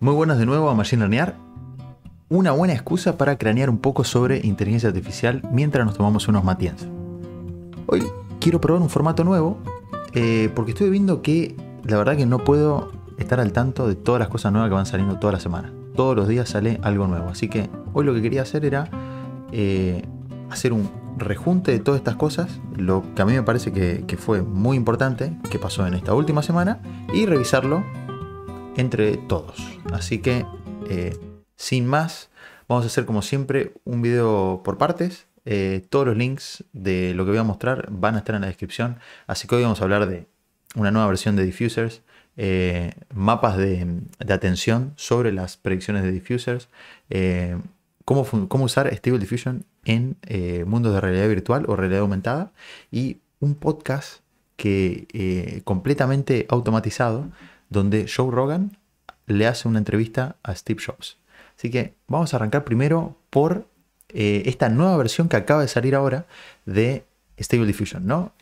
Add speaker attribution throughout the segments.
Speaker 1: Muy buenas de nuevo a Machine Learning Una buena excusa para cranear un poco sobre inteligencia artificial mientras nos tomamos unos matiens. Hoy quiero probar un formato nuevo eh, porque estoy viendo que la verdad que no puedo estar al tanto de todas las cosas nuevas que van saliendo toda la semana. Todos los días sale algo nuevo. Así que hoy lo que quería hacer era eh, hacer un rejunte de todas estas cosas, lo que a mí me parece que fue muy importante, que pasó en esta última semana, y revisarlo entre todos. Así que, eh, sin más, vamos a hacer como siempre un video por partes. Eh, todos los links de lo que voy a mostrar van a estar en la descripción. Así que hoy vamos a hablar de una nueva versión de diffusers, eh, mapas de, atención sobre las predicciones de diffusers, cómo, cómo, usar Stable Diffusion en mundos de realidad virtual o realidad aumentada y un podcast que completamente automatizado donde Joe Rogan le hace una entrevista a Steve Jobs. Así que vamos a arrancar primero por eh, esta nueva versión que acaba de salir ahora de Stable Diffusion, ¿no?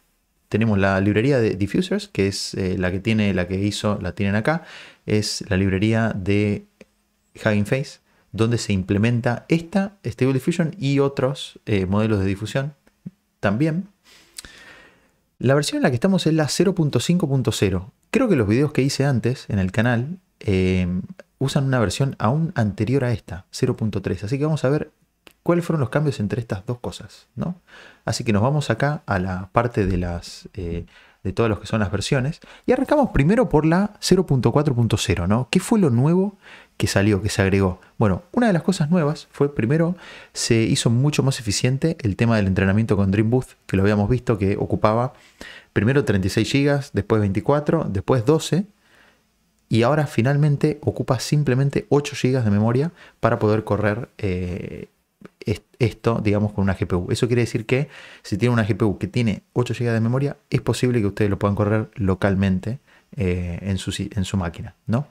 Speaker 1: Tenemos la librería de diffusers, que es eh, la que tiene, la que hizo, la tienen acá, es la librería de Hugging Face, donde se implementa esta Stable Diffusion y otros eh, modelos de difusión también. La versión en la que estamos es la 0.5.0. Creo que los videos que hice antes en el canal eh, usan una versión aún anterior a esta, 0.3. Así que vamos a ver cuáles fueron los cambios entre estas dos cosas. ¿no? Así que nos vamos acá a la parte de las... Eh, de todas los que son las versiones. Y arrancamos primero por la 0.4.0, ¿no? ¿Qué fue lo nuevo que salió, que se agregó? Bueno, una de las cosas nuevas fue primero se hizo mucho más eficiente el tema del entrenamiento con Dream que lo habíamos visto que ocupaba primero 36 GB, después 24, después 12 y ahora finalmente ocupa simplemente 8 GB de memoria para poder correr eh, esto, digamos, con una GPU. Eso quiere decir que si tiene una GPU que tiene 8 GB de memoria, es posible que ustedes lo puedan correr localmente eh, en, su, en su máquina, ¿no?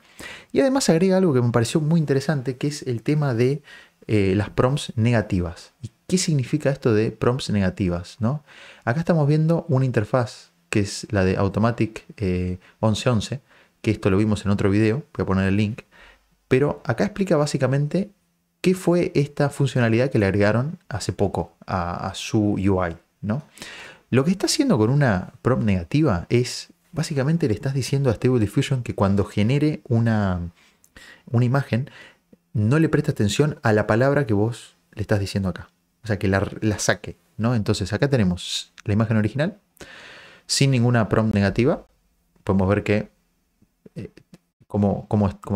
Speaker 1: Y además agrega algo que me pareció muy interesante, que es el tema de eh, las prompts negativas. ¿Y qué significa esto de prompts negativas, no? Acá estamos viendo una interfaz que es la de Automatic 1111, eh, que esto lo vimos en otro video, voy a poner el link, pero acá explica básicamente qué fue esta funcionalidad que le agregaron hace poco a, su UI, ¿no? Lo que está haciendo con una prompt negativa es, básicamente le estás diciendo a Stable Diffusion que cuando genere una, una imagen, no le presta atención a la palabra que vos le estás diciendo acá. O sea, que la, saque, ¿no? Entonces acá tenemos la imagen original, sin ninguna prompt negativa. Podemos ver que eh, como,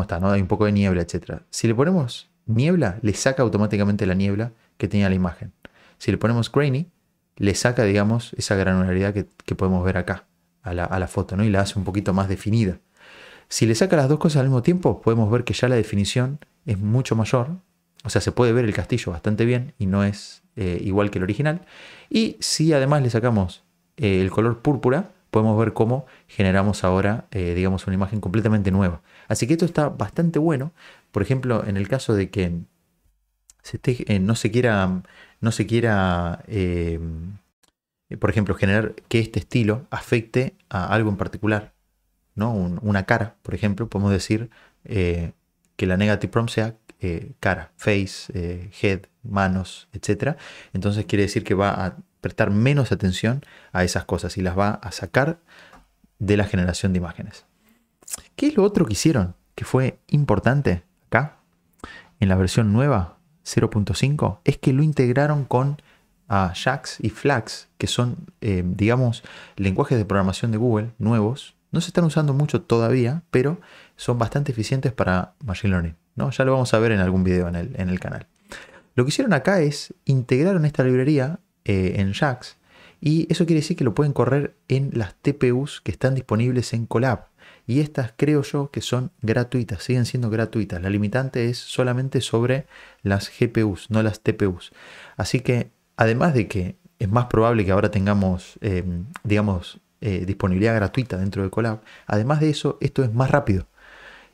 Speaker 1: está, ¿no? Hay un poco de niebla, etc. Si le ponemos niebla, le saca automáticamente la niebla que tenía la imagen. Si le ponemos grainy, le saca, digamos, esa granularidad que, podemos ver acá a la, foto, ¿no? Y la hace un poquito más definida. Si le saca las dos cosas al mismo tiempo, podemos ver que ya la definición es mucho mayor. O sea, se puede ver el castillo bastante bien y no es eh, igual que el original. Y si además le sacamos eh, el color púrpura, podemos ver cómo generamos ahora, eh, digamos, una imagen completamente nueva. Así que esto está bastante bueno. Por ejemplo, en el caso de que eh, no se quiera, no se quiera eh, por ejemplo, generar que este estilo afecte a algo en particular, ¿no? una cara, por ejemplo, podemos decir eh, que la negative prompt sea cara, face, head, manos, etc. Entonces quiere decir que va a prestar menos atención a esas cosas y las va a sacar de la generación de imágenes. ¿Qué es lo otro que hicieron que fue importante? en la versión nueva 0.5 es que lo integraron con ah, JAX y Flax, que son, eh, digamos, lenguajes de programación de Google nuevos. No se están usando mucho todavía, pero son bastante eficientes para Machine Learning. ¿no? Ya lo vamos a ver en algún video en el, en el canal. Lo que hicieron acá es integraron esta librería eh, en JAX y eso quiere decir que lo pueden correr en las TPUs que están disponibles en Colab y estas creo yo que son gratuitas, siguen siendo gratuitas. La limitante es solamente sobre las GPUs, no las TPUs. Así que además de que es más probable que ahora tengamos, em, digamos, eh, disponibilidad gratuita dentro de Colab, además de eso, esto es más rápido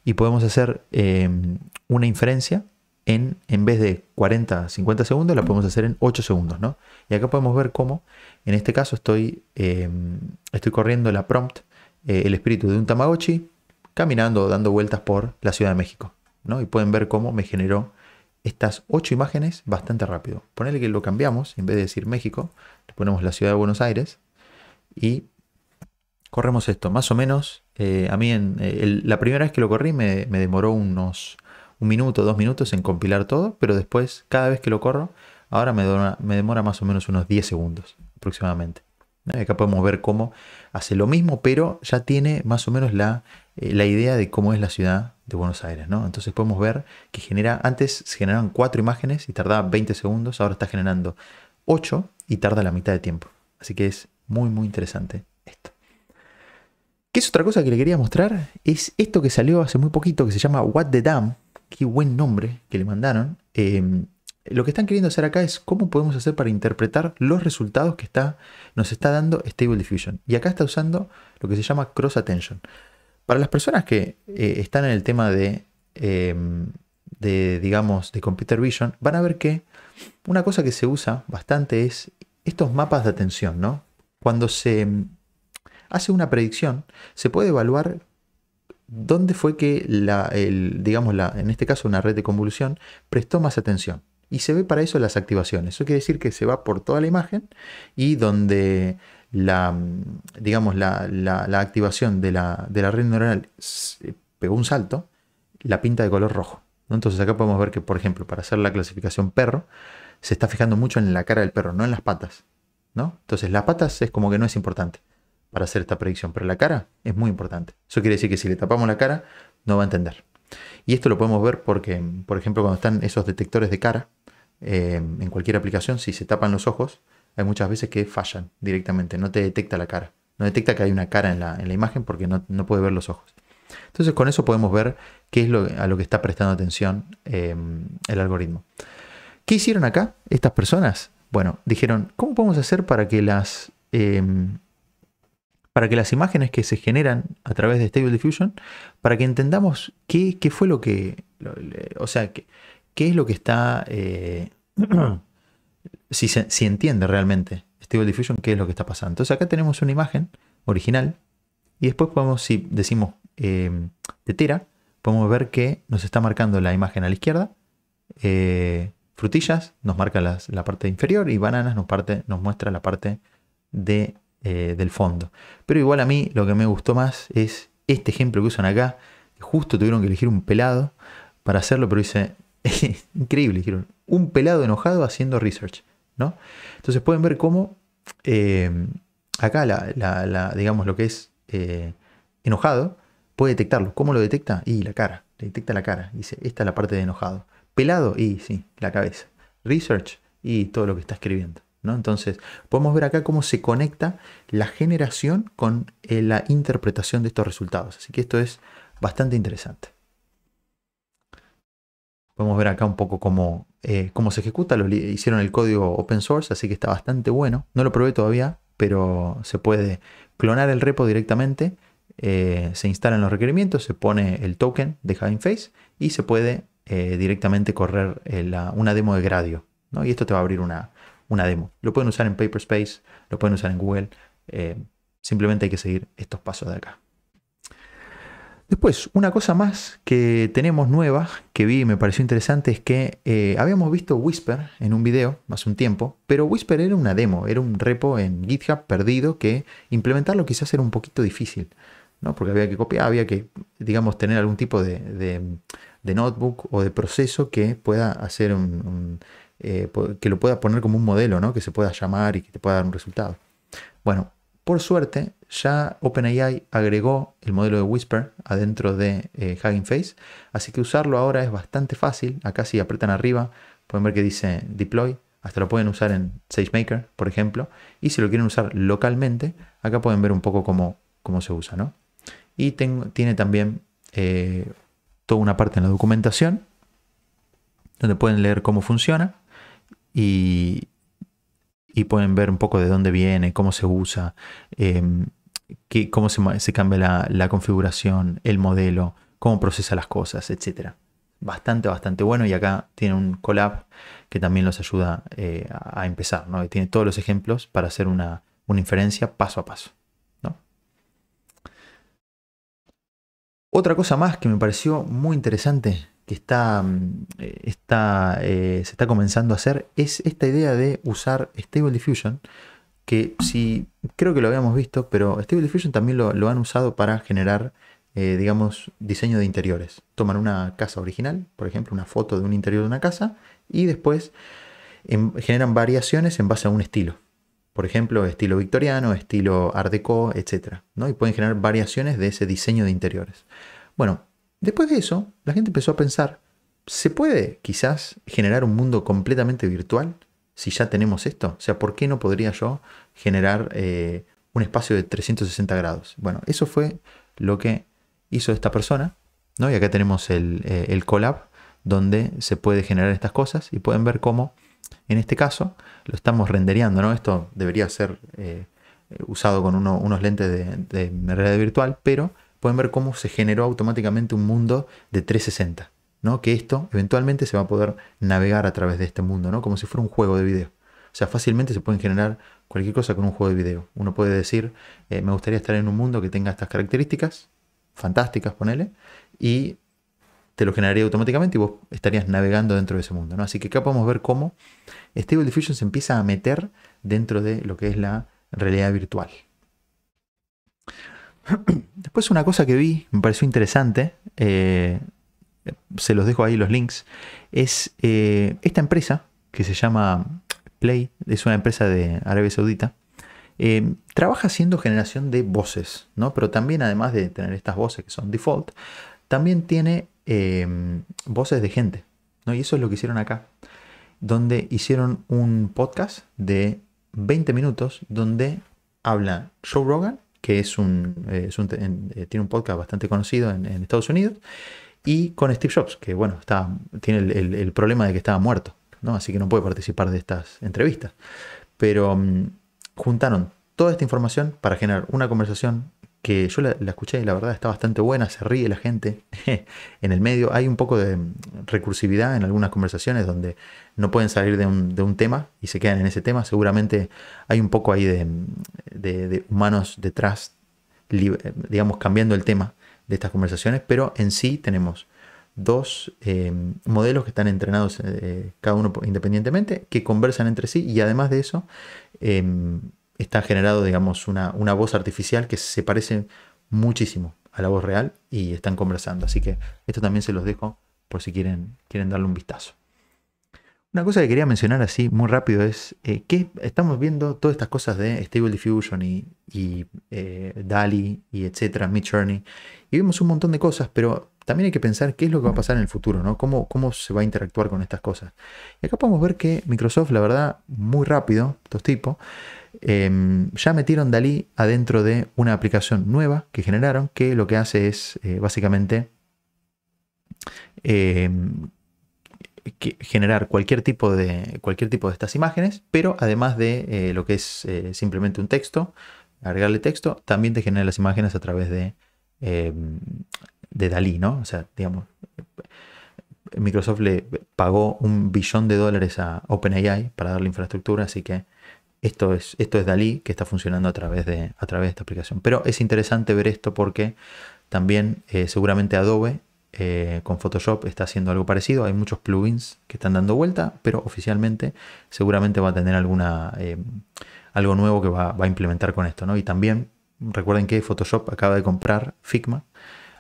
Speaker 1: y podemos hacer em, una inferencia en, en, vez de 40, 50 segundos, la podemos hacer en 8 segundos, ¿no? Y acá podemos ver cómo, en este caso estoy, em, estoy corriendo la prompt eh, el espíritu de un Tamagotchi caminando, dando vueltas por la Ciudad de México. ¿no? Y pueden ver cómo me generó estas ocho imágenes bastante rápido. Ponele que lo cambiamos, en vez de decir México, le ponemos la Ciudad de Buenos Aires y corremos esto. Más o menos, eh, a mí en, eh, la primera vez que lo corrí me, demoró unos un minuto, dos minutos en compilar todo, pero después, cada vez que lo corro, ahora me, demora, me demora más o menos unos 10 segundos aproximadamente. Acá podemos ver cómo hace lo mismo, pero ya tiene más o menos la, eh, la idea de cómo es la ciudad de Buenos Aires. ¿no? Entonces podemos ver que genera, antes se generaban cuatro imágenes y tardaba 20 segundos, ahora está generando 8 y tarda la mitad de tiempo. Así que es muy, muy interesante esto. ¿Qué es otra cosa que le quería mostrar? Es esto que salió hace muy poquito que se llama What the Dam. Qué buen nombre que le mandaron. Em, lo que están queriendo hacer acá es cómo podemos hacer para interpretar los resultados que está, nos está dando Stable Diffusion. Y acá está usando lo que se llama Cross Attention. Para las personas que eh, están en el tema em, de, digamos, de Computer Vision, van a ver que una cosa que se usa bastante es estos mapas de atención, ¿no? Cuando se em, hace una predicción, se puede evaluar dónde fue que la, digamos, la, en este caso una red de convolución prestó más atención y se ve para eso las activaciones. Eso quiere decir que se va por toda la imagen y donde la, mm, digamos, la, activación de la, red neuronal pegó un salto, la pinta de color rojo. Entonces acá podemos ver que, por ejemplo, para hacer la clasificación perro, se está fijando mucho en la cara del perro, no en las patas. ¿no? Entonces las patas es como que no es importante para hacer esta predicción, pero la cara es muy importante. Eso quiere decir que si le tapamos la cara, no va a entender. Y esto lo podemos ver porque, mm, por ejemplo, cuando están esos detectores de cara, eh, en cualquier aplicación, si se tapan los ojos, hay muchas veces que fallan directamente, no te detecta la cara. No detecta que hay una cara en la, imagen porque no, puede ver los ojos. Entonces con eso podemos ver qué es a lo que está prestando atención eh, el algoritmo. ¿Qué hicieron acá estas personas? Bueno, dijeron, ¿cómo podemos hacer para que las, em, para que las imágenes que se generan a través de Stable Diffusion, para que entendamos qué, fue lo que, o sea, que qué es lo que está, eh, si, se, entiende realmente Stable Diffusion, qué es lo que está pasando. Entonces acá tenemos una imagen original y después podemos, si decimos eh, tetera, podemos ver que nos está marcando la imagen a la izquierda. Eh, frutillas nos marca la parte inferior y bananas nos, parte, nos muestra la parte de, eh, del fondo. Pero igual a mí lo que me gustó más es este ejemplo que usan acá. Justo tuvieron que elegir un pelado para hacerlo, pero hice... Increíble, Un pelado enojado haciendo research. ¿no? Entonces pueden ver cómo eh, acá, la, digamos, lo que es eh, enojado, puede detectarlo. ¿Cómo lo detecta? Y la cara. detecta la cara. Dice, esta es la parte de enojado. Pelado, y sí, la cabeza. Research, y todo lo que está escribiendo. ¿no? Entonces, podemos ver acá cómo se conecta la generación con eh, la interpretación de estos resultados. Así que esto es bastante interesante. Podemos ver acá un poco cómo, eh, cómo se ejecuta. hicieron el código open source, así que está bastante bueno. No lo probé todavía, pero se puede clonar el repo directamente. Eh, se instalan los requerimientos, se pone el token de Hugging Face y se puede eh, directamente correr una demo de Gradio. Y esto te va a abrir una, una demo. Lo pueden usar en Paperspace, lo pueden usar en Google. simplemente hay que seguir estos pasos de acá. Después, una cosa más que tenemos nueva, que vi y me pareció interesante, es que eh, habíamos visto Whisper en un video hace un tiempo, pero Whisper era una demo, era un repo en GitHub perdido que implementarlo quizás era un poquito difícil, ¿no? porque había que copiar, había que, digamos, tener algún tipo de, notebook o de proceso que pueda hacer un, eh, que lo pueda poner como un modelo, ¿no? que se pueda llamar y que te pueda dar un resultado. Bueno, por suerte, ya OpenAI agregó el modelo de Whisper adentro de eh, Hugging Face, así que usarlo ahora es bastante fácil. Acá si apretan arriba, pueden ver que dice Deploy, hasta lo pueden usar en SageMaker, por ejemplo, y si lo quieren usar localmente, acá pueden ver un poco cómo, cómo se usa, ¿no? Y tiene también eh, toda una parte en la documentación, donde pueden leer cómo funciona y, y pueden ver un poco de dónde viene, cómo se usa, em, cómo se, cambia la, configuración, el modelo, cómo procesa las cosas, etc. Bastante, bastante bueno y acá tiene un collab que también los ayuda eh, a empezar, tiene todos los ejemplos para hacer una, una inferencia paso a paso. ¿no? Otra cosa más que me pareció muy interesante está, mm, eh, eh, se está comenzando a hacer es esta idea de usar Stable Diffusion, que si creo que lo habíamos visto, pero Stable Diffusion también lo, han usado para generar, eh, digamos, diseño de interiores. Toman una casa original, por ejemplo, una foto de un interior de una casa, y después em, generan variaciones en base a un estilo. Por ejemplo, estilo victoriano, estilo art deco, etcétera, ¿no? Y pueden generar variaciones de ese diseño de interiores. Bueno, Después de eso, la gente empezó a pensar, ¿se puede quizás generar un mundo completamente virtual si ya tenemos esto? O sea, ¿por qué no podría yo generar eh, un espacio de 360 grados? Bueno, eso fue lo que hizo esta persona, ¿no? Y acá tenemos eh, el, collab donde se puede generar estas cosas y pueden ver cómo, en este caso, lo estamos rendereando, ¿no? Esto debería ser... Eh, usado con unos lentes de, de, realidad virtual, pero pueden ver cómo se generó automáticamente un mundo de 360, ¿no? Que esto eventualmente se va a poder navegar a través de este mundo, ¿no? Como si fuera un juego de video. O sea, fácilmente se pueden generar cualquier cosa con un juego de video. Uno puede decir, eh, me gustaría estar en un mundo que tenga estas características, fantásticas, ponele, y te lo generaría automáticamente y vos estarías navegando dentro de ese mundo. ¿no? Así que acá podemos ver cómo Stable Diffusion se empieza a meter dentro de lo que es la realidad virtual. Después una cosa que vi, me pareció interesante, eh, se los dejo ahí los links, es eh, esta empresa que se llama Play, es una empresa de Arabia Saudita, eh, trabaja haciendo generación de voces, ¿no? Pero también además de tener estas voces que son default, también tiene voces de gente, ¿no? Y eso es lo que hicieron acá, donde hicieron un podcast de 20 minutos donde habla Joe Rogan que es un, eh, eh, tiene un podcast bastante conocido en, Estados Unidos, y con Steve Jobs, que bueno, está, tiene el, problema de que estaba muerto, ¿no? así que no puede participar de estas entrevistas. Pero mm, juntaron toda esta información para generar una conversación que yo la, escuché y la verdad está bastante buena, se ríe la gente. en el medio hay un poco de mm, recursividad en algunas conversaciones donde no pueden salir de un, tema y se quedan en ese tema. Seguramente hay un poco ahí de, mm, humanos detrás, eh, digamos, cambiando el tema de estas conversaciones, pero en sí tenemos dos em, modelos que están entrenados eh, cada uno independientemente, que conversan entre sí y además de eso, em, está generado, digamos, una, una voz artificial que se parece muchísimo a la voz real y están conversando. Así que esto también se los dejo por si quieren, quieren darle un vistazo. Una cosa que quería mencionar así muy rápido es eh, que estamos viendo todas estas cosas de Stable Diffusion y, eh, DALI y etcétera, Mid y vemos un montón de cosas, pero también hay que pensar qué es lo que va a pasar en el futuro, ¿no? ¿Cómo, se va a interactuar con estas cosas? Y acá podemos ver que Microsoft, la verdad, muy rápido, estos tipos, em, ya metieron Dalí adentro de una aplicación nueva que generaron, que lo que hace es eh, básicamente em, generar cualquier tipo, de, cualquier tipo de estas imágenes, pero además de eh, lo que es eh, simplemente un texto, agregarle texto, también te genera las imágenes a través de eh, de Dalí, ¿no? O sea, digamos, Microsoft le pagó un billón de dólares a OpenAI para darle infraestructura, así que esto es, esto es Dalí que está funcionando a través, de, a través de esta aplicación. Pero es interesante ver esto porque también eh, seguramente Adobe eh, con Photoshop está haciendo algo parecido. Hay muchos plugins que están dando vuelta, pero oficialmente seguramente va a tener alguna, algo nuevo que va, va, a implementar con esto. ¿no? Y también Recuerden que Photoshop acaba de comprar Figma,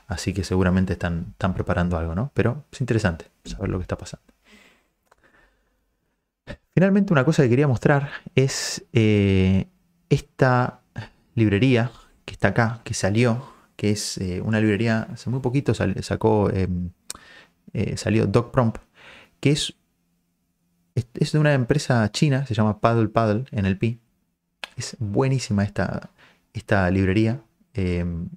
Speaker 1: así que seguramente están, preparando algo, ¿no? Pero es interesante saber lo que está pasando. Finalmente, una cosa que quería mostrar es eh, esta librería que está acá, que salió, que es eh, una librería, hace muy poquito sacó, em, eh, salió DocPrompt, que es, de una empresa china, se llama Paddle Paddle en el Pi. Es buenísima esta, esta librería em,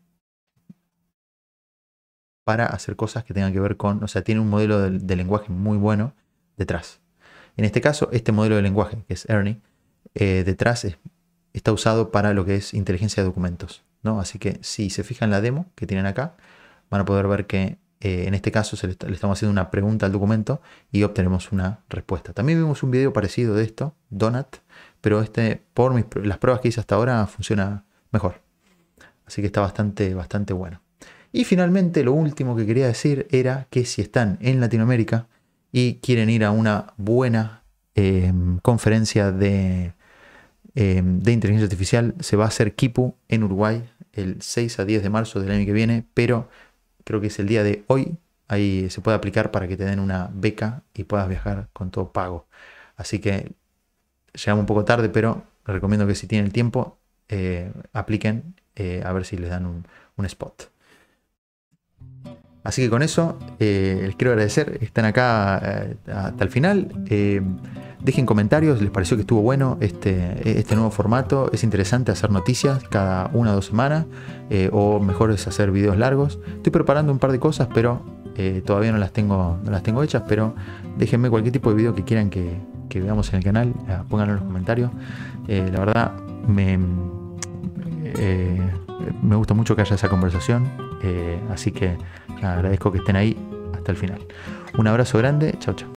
Speaker 1: para hacer cosas que tengan que ver con, o sea, tiene un modelo de, lenguaje muy bueno detrás. En este caso, este modelo de lenguaje, que es Ernie, eh, detrás está usado para lo que es inteligencia de documentos. ¿no? Así que si se fijan en la demo que tienen acá, van a poder ver que eh, en este caso le, estamos haciendo una pregunta al documento y obtenemos una respuesta. También vimos un video parecido de esto, Donut, pero este, por las pruebas que hice hasta ahora, funciona mejor. Así que está bastante, bastante bueno. Y finalmente lo último que quería decir era que si están en Latinoamérica y quieren ir a una buena em, conferencia de, em, de inteligencia artificial, se va a hacer Kipu en Uruguay el 6 a 10 de marzo del año que viene, pero creo que es el día de hoy. Ahí se puede aplicar para que te den una beca y puedas viajar con todo pago. Así que llegamos un poco tarde, pero recomiendo que si tienen el tiempo eh, apliquen eh, a ver si les dan un, spot. Así que con eso eh, les quiero agradecer. Están acá hasta el final. dejen comentarios, les pareció que estuvo bueno este, este nuevo formato. Es interesante hacer noticias cada una o dos semanas. o mejor es hacer videos largos. Estoy preparando un par de cosas, pero todavía no las, tengo, no las tengo hechas. Pero déjenme cualquier tipo de video que quieran que, que veamos en el canal. Pónganlo en los comentarios. la verdad, me eh, me gusta mucho que haya esa conversación, eh, así que agradezco que estén ahí hasta el final. Un abrazo grande, chao chao.